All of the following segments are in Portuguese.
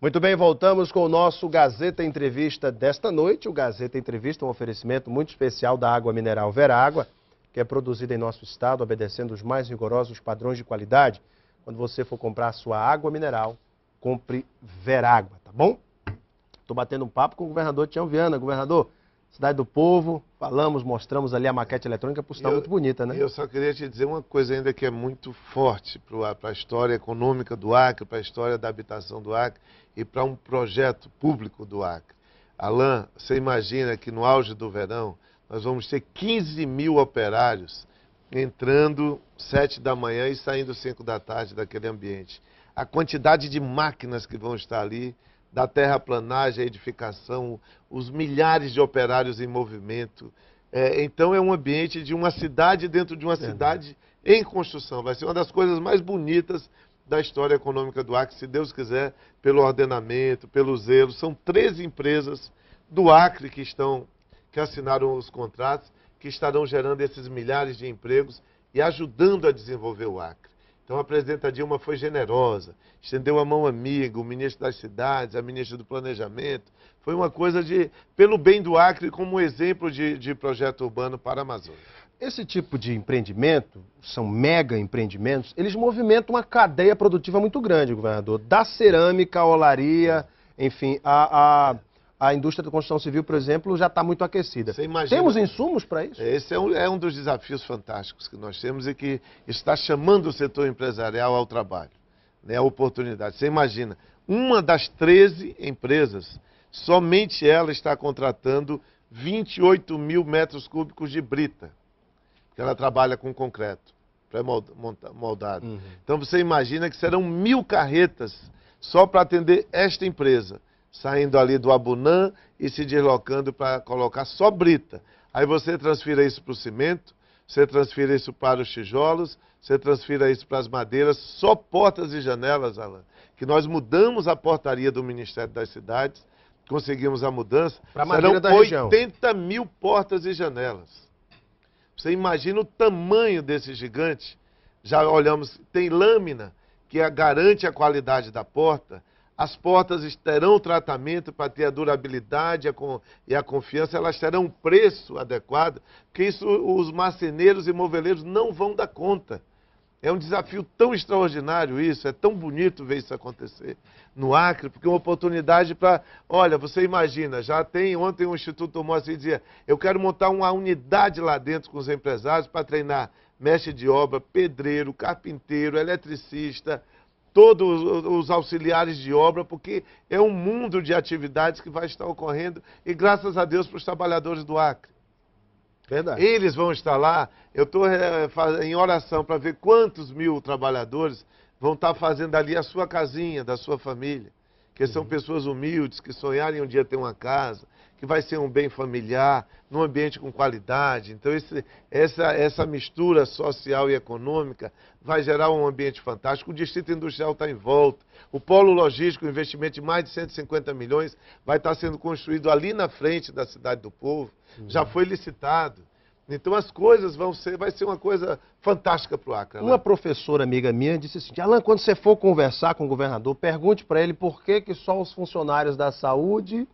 Muito bem, voltamos com o nosso Gazeta Entrevista desta noite. O Gazeta Entrevista é um oferecimento muito especial da água mineral Verágua, que é produzida em nosso estado, obedecendo os mais rigorosos padrões de qualidade. Quando você for comprar sua água mineral, compre Verágua, tá bom? Estou batendo um papo com o governador Tião Viana. Governador, Cidade do Povo, falamos, mostramos ali a maquete eletrônica, por sinal, muito bonita, né? Eu só queria te dizer uma coisa ainda que é muito forte para a história econômica do Acre, para a história da habitação do Acre e para um projeto público do Acre. Alain, você imagina que no auge do verão nós vamos ter 15 mil operários entrando 7 da manhã e saindo 5 da tarde daquele ambiente. A quantidade de máquinas que vão estar ali da terraplanagem, a edificação, os milhares de operários em movimento. É, então é um ambiente de uma cidade dentro de uma é. cidade em construção. Vai ser uma das coisas mais bonitas da história econômica do Acre, se Deus quiser, pelo ordenamento, pelo zelo. São 13 empresas do Acre que estão que assinaram os contratos, que estarão gerando esses milhares de empregos e ajudando a desenvolver o Acre. Então a presidenta Dilma foi generosa, estendeu a mão amiga, o ministro das cidades, a ministra do planejamento. Foi uma coisa de, pelo bem do Acre, como exemplo de, de projeto urbano para a Amazônia. Esse tipo de empreendimento, são mega empreendimentos, eles movimentam uma cadeia produtiva muito grande, governador. Da cerâmica, a olaria, enfim, a, a a indústria da construção civil, por exemplo, já está muito aquecida. Imagina, temos insumos para isso? Esse é um, é um dos desafios fantásticos que nós temos e que está chamando o setor empresarial ao trabalho, né, a oportunidade. Você imagina, uma das 13 empresas, somente ela está contratando 28 mil metros cúbicos de brita, que ela trabalha com concreto pré-moldado. Uhum. Então você imagina que serão mil carretas só para atender esta empresa saindo ali do Abunã e se deslocando para colocar só brita. Aí você transfira isso para o cimento, você transfira isso para os tijolos, você transfira isso para as madeiras, só portas e janelas, Alan. Que nós mudamos a portaria do Ministério das Cidades, conseguimos a mudança, pra serão 80 mil portas e janelas. Você imagina o tamanho desse gigante? Já olhamos, tem lâmina que garante a qualidade da porta, as portas terão tratamento para ter a durabilidade e a confiança, elas terão um preço adequado, porque isso os marceneiros e moveleiros não vão dar conta. É um desafio tão extraordinário isso, é tão bonito ver isso acontecer no Acre, porque é uma oportunidade para. Olha, você imagina, já tem ontem o um Instituto tomou assim e dizia: eu quero montar uma unidade lá dentro com os empresários para treinar mestre de obra, pedreiro, carpinteiro, eletricista, todos os auxiliares de obra, porque é um mundo de atividades que vai estar ocorrendo e graças a Deus para os trabalhadores do Acre. Verdade. Eles vão estar lá. Eu estou eh, em oração para ver quantos mil trabalhadores vão estar fazendo ali a sua casinha, da sua família. Que são uhum. pessoas humildes, que sonharem um dia ter uma casa, que vai ser um bem familiar, num ambiente com qualidade. Então, esse, essa, essa mistura social e econômica vai gerar um ambiente fantástico. O distrito industrial está em volta. O polo logístico, investimento de mais de 150 milhões, vai estar tá sendo construído ali na frente da cidade do povo. Uhum. Já foi licitado. Então as coisas vão ser, vai ser uma coisa fantástica para o Acre. Uma professora amiga minha disse assim, Alan, quando você for conversar com o governador, pergunte para ele por que, que só os funcionários da saúde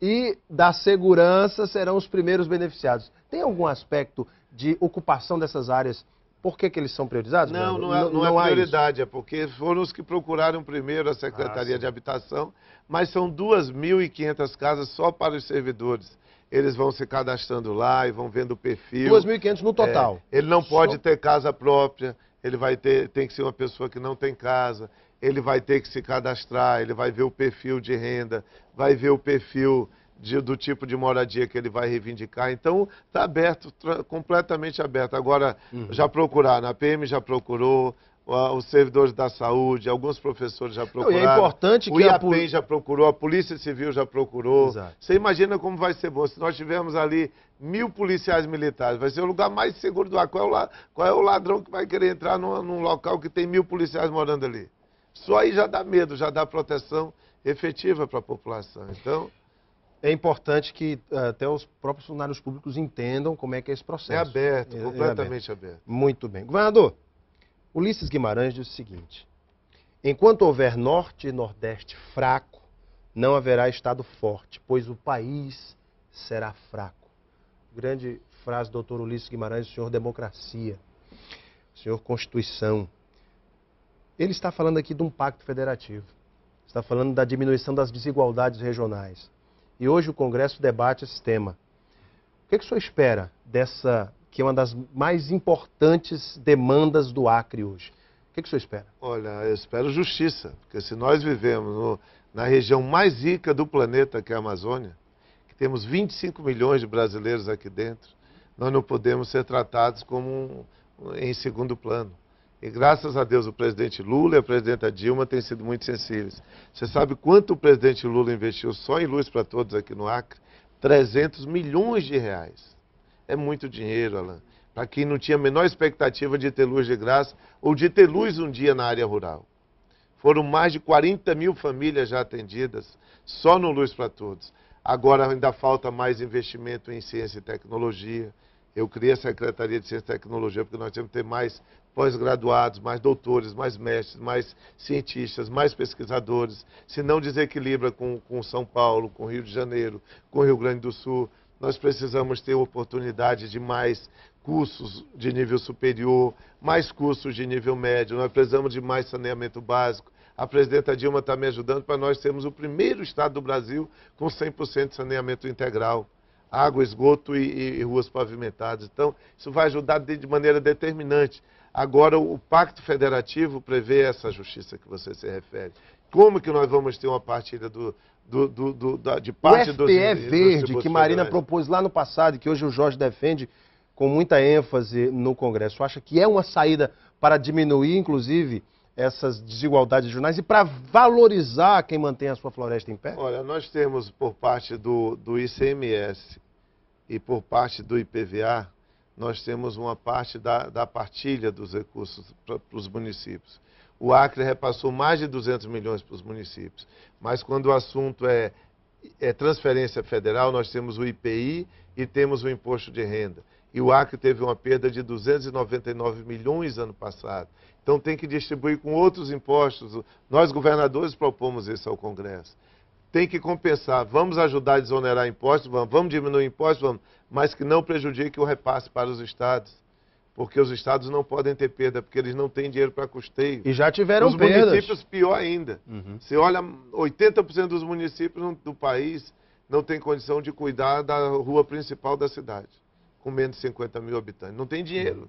e da segurança serão os primeiros beneficiados. Tem algum aspecto de ocupação dessas áreas? Por que, que eles são priorizados? Não, não é, não, não é prioridade, é porque foram os que procuraram primeiro a Secretaria ah, de Habitação, mas são 2.500 casas só para os servidores eles vão se cadastrando lá e vão vendo o perfil. 2.500 no é, total. É, ele não pode Só... ter casa própria, ele vai ter, tem que ser uma pessoa que não tem casa, ele vai ter que se cadastrar, ele vai ver o perfil de renda, vai ver o perfil de, do tipo de moradia que ele vai reivindicar. Então, está aberto, completamente aberto. Agora, uhum. já procurar, na PM já procurou, os servidores da saúde, alguns professores já é procuraram. Não, é importante que o IAPEM já procurou, a Polícia Civil já procurou. Exato. Você imagina como vai ser bom. Se nós tivermos ali mil policiais militares, vai ser o lugar mais seguro do ar. Qual é o, qual é o ladrão que vai querer entrar num, num local que tem mil policiais morando ali? Só aí já dá medo, já dá proteção efetiva para a população. Então. É importante que eh, até os próprios funcionários públicos entendam como é que é esse processo. É aberto, é, é completamente é aberto. aberto. Muito bem. Governador, Ulisses Guimarães diz o seguinte: enquanto houver norte e nordeste fraco, não haverá Estado forte, pois o país será fraco. Grande frase doutor Ulisses Guimarães, senhor democracia, senhor Constituição. Ele está falando aqui de um pacto federativo. Está falando da diminuição das desigualdades regionais. E hoje o Congresso debate esse tema. O que, é que o senhor espera dessa, que é uma das mais importantes demandas do Acre hoje? O que, é que o senhor espera? Olha, eu espero justiça, porque se nós vivemos no, na região mais rica do planeta, que é a Amazônia, que temos 25 milhões de brasileiros aqui dentro, nós não podemos ser tratados como um, em segundo plano. E graças a Deus o presidente Lula e a presidenta Dilma têm sido muito sensíveis. Você sabe quanto o presidente Lula investiu só em luz para todos aqui no Acre? 300 milhões de reais. É muito dinheiro, Alain. Para quem não tinha a menor expectativa de ter luz de graça ou de ter luz um dia na área rural. Foram mais de 40 mil famílias já atendidas só no Luz para Todos. Agora ainda falta mais investimento em ciência e tecnologia. Eu criei a Secretaria de Ciência e Tecnologia porque nós temos que ter mais pós-graduados, mais doutores, mais mestres, mais cientistas, mais pesquisadores, se não desequilibra com, com São Paulo, com Rio de Janeiro, com Rio Grande do Sul, nós precisamos ter oportunidade de mais cursos de nível superior, mais cursos de nível médio, nós precisamos de mais saneamento básico. A presidenta Dilma está me ajudando para nós sermos o primeiro estado do Brasil com 100% de saneamento integral. Água, esgoto e, e, e ruas pavimentadas. Então, isso vai ajudar de, de maneira determinante Agora, o Pacto Federativo prevê essa justiça que você se refere. Como que nós vamos ter uma partilha do, do, do, do da, de parte do... O FPE é dos, verde, dos que Marina propôs lá no passado, que hoje o Jorge defende com muita ênfase no Congresso, acha que é uma saída para diminuir, inclusive, essas desigualdades regionais e para valorizar quem mantém a sua floresta em pé? Olha, nós temos por parte do, do ICMS e por parte do IPVA nós temos uma parte da, da partilha dos recursos para os municípios. O Acre repassou mais de 200 milhões para os municípios, mas quando o assunto é, é transferência federal, nós temos o IPI e temos o imposto de renda. E o Acre teve uma perda de 299 milhões ano passado. Então tem que distribuir com outros impostos. Nós, governadores, propomos isso ao Congresso tem que compensar. Vamos ajudar a desonerar impostos, vamos, vamos diminuir impostos, vamos, mas que não prejudique o repasse para os estados. Porque os estados não podem ter perda, porque eles não têm dinheiro para custeio. E já tiveram os perdas. Os municípios, pior ainda. Uhum. Você olha, 80% dos municípios do país não tem condição de cuidar da rua principal da cidade, com menos de 50 mil habitantes. Não tem dinheiro. Uhum.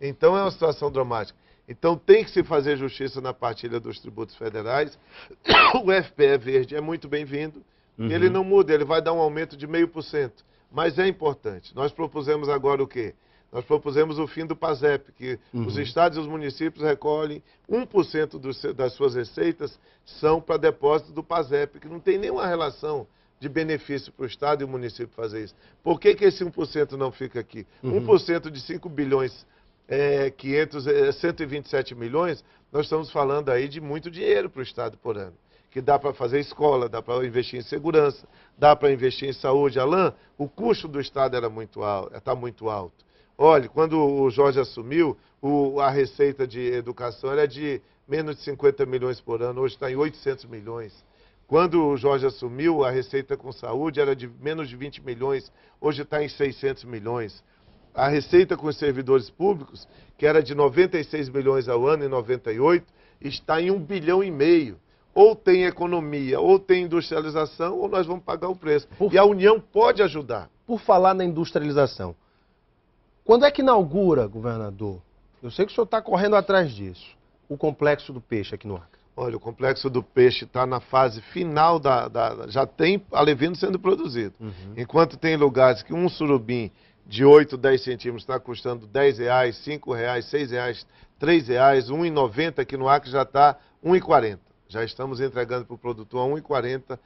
Então é uma situação dramática. Então tem que se fazer justiça na partilha dos tributos federais. O FPE verde é muito bem-vindo. Uhum. Ele não muda, ele vai dar um aumento de 0,5%. Mas é importante. Nós propusemos agora o quê? Nós propusemos o fim do PASEP, que uhum. os estados e os municípios recolhem 1% dos, das suas receitas são para depósito do PASEP, que não tem nenhuma relação de benefício para o Estado e o município fazer isso. Por que, que esse 1% não fica aqui? Uhum. 1% de 5 bilhões é, 500, 127 é, milhões, nós estamos falando aí de muito dinheiro para o Estado por ano. Que dá para fazer escola, dá para investir em segurança, dá para investir em saúde. Alain, o custo do Estado era muito alto, está muito alto. Olha, quando o Jorge assumiu, o, a receita de educação era de menos de 50 milhões por ano, hoje está em 800 milhões. Quando o Jorge assumiu, a receita com saúde era de menos de 20 milhões, hoje está em 600 milhões a receita com os servidores públicos, que era de 96 bilhões ao ano em 98, está em 1 bilhão e meio. Ou tem economia, ou tem industrialização, ou nós vamos pagar o preço. Por... E a União pode ajudar. Por falar na industrialização, quando é que inaugura, governador? Eu sei que o senhor está correndo atrás disso. O complexo do peixe aqui no Acre. Olha, o complexo do peixe está na fase final da, da, Já tem alevino sendo produzido. Uhum. Enquanto tem lugares que um surubim de 8, 10 centímetros está custando 10 reais, 5 reais, 6 reais, 3 reais, 1,90 aqui no Acre já está 1,40. Já estamos entregando para o produtor a 1,40.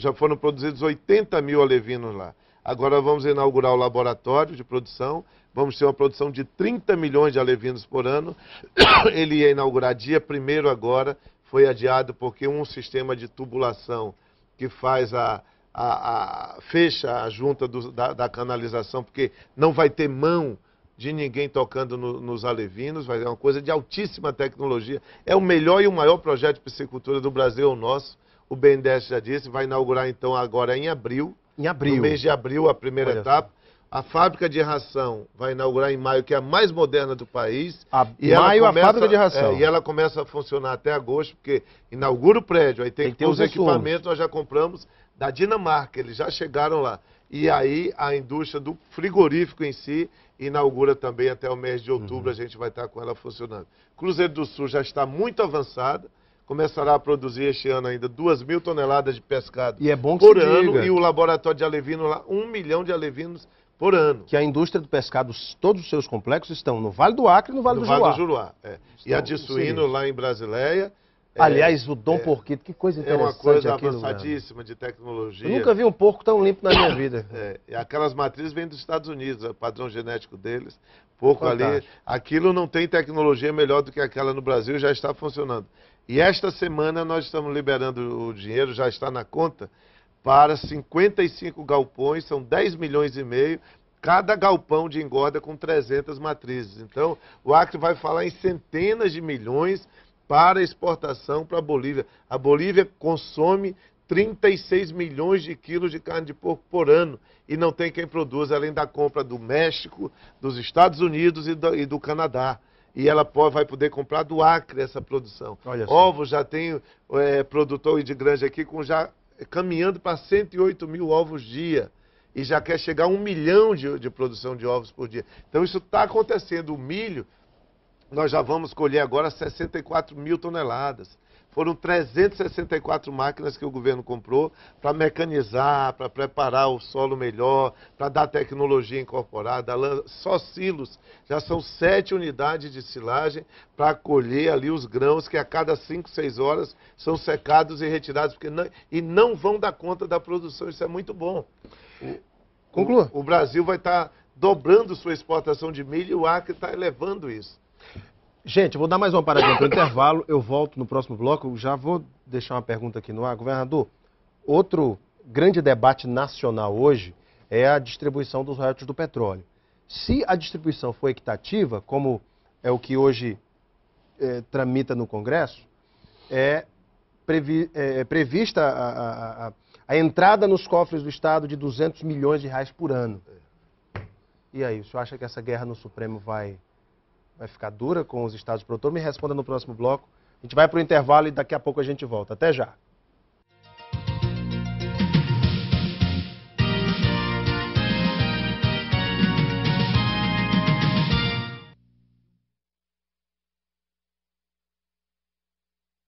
Já foram produzidos 80 mil alevinos lá. Agora vamos inaugurar o laboratório de produção. Vamos ter uma produção de 30 milhões de alevinos por ano. Ele ia inaugurar dia primeiro agora, foi adiado porque um sistema de tubulação que faz a, a, a, fecha a junta do, da, da, canalização, porque não vai ter mão de ninguém tocando no, nos alevinos, vai ser uma coisa de altíssima tecnologia. É o melhor e o maior projeto de piscicultura do Brasil, o nosso. O BNDES já disse, vai inaugurar então agora em abril. Em abril. No mês de abril, a primeira Olha etapa. Só. A fábrica de ração vai inaugurar em maio, que é a mais moderna do país. A e maio começa, a fábrica de ração. É, e ela começa a funcionar até agosto, porque inaugura o prédio, aí tem, tem que ter os equipamentos, nós já compramos da Dinamarca, eles já chegaram lá. E aí a indústria do frigorífico em si inaugura também até o mês de outubro, uhum. a gente vai estar com ela funcionando. Cruzeiro do Sul já está muito avançada, começará a produzir este ano ainda 2 mil toneladas de pescado é por ano diga. e o laboratório de alevino lá, 1 um milhão de alevinos por ano. Que a indústria do pescado, todos os seus complexos estão no Vale do Acre e no Vale no do Juruá. Vale do Juruá, é. E a de suíno lá em Brasileia é, Aliás, o Dom é, Porquito, que coisa interessante. É uma coisa aquilo, avançadíssima mano. de tecnologia. Eu nunca vi um porco tão limpo na minha vida. É, aquelas matrizes vêm dos Estados Unidos, é o padrão genético deles. Porco Fantástico. ali. Aquilo não tem tecnologia melhor do que aquela no Brasil, já está funcionando. E esta semana nós estamos liberando o dinheiro, já está na conta, para 55 galpões, são 10 milhões e meio, cada galpão de engorda com 300 matrizes. Então, o Acre vai falar em centenas de milhões para exportação para a Bolívia. A Bolívia consome 36 milhões de quilos de carne de porco por ano e não tem quem produza, além da compra do México, dos Estados Unidos e do, e do Canadá. E ela pode, vai poder comprar do Acre essa produção. Ovos já tem é, produtor de granja aqui com já caminhando para 108 mil ovos dia e já quer chegar a um milhão de, de produção de ovos por dia. Então isso está acontecendo. O milho nós já vamos colher agora 64 mil toneladas. Foram 364 máquinas que o governo comprou para mecanizar, para preparar o solo melhor, para dar tecnologia incorporada. Só silos, já são sete unidades de silagem para colher ali os grãos que a cada cinco, seis horas são secados e retirados porque não, e não vão dar conta da produção. Isso é muito bom. Conclua. O, o Brasil vai estar tá dobrando sua exportação de milho e o Acre está elevando isso. Gente, vou dar mais uma paradinha para o intervalo, eu volto no próximo bloco. Já vou deixar uma pergunta aqui no ar. Governador, outro grande debate nacional hoje é a distribuição dos royalties do petróleo. Se a distribuição for equitativa, como é o que hoje é, tramita no Congresso, é, previ, eh, é prevista a, a, a, a, entrada nos cofres do Estado de 200 milhões de reais por ano. E aí, o senhor acha que essa guerra no Supremo vai vai ficar dura com os estados produtores? Me responda no próximo bloco. A gente vai para o intervalo e daqui a pouco a gente volta. Até já.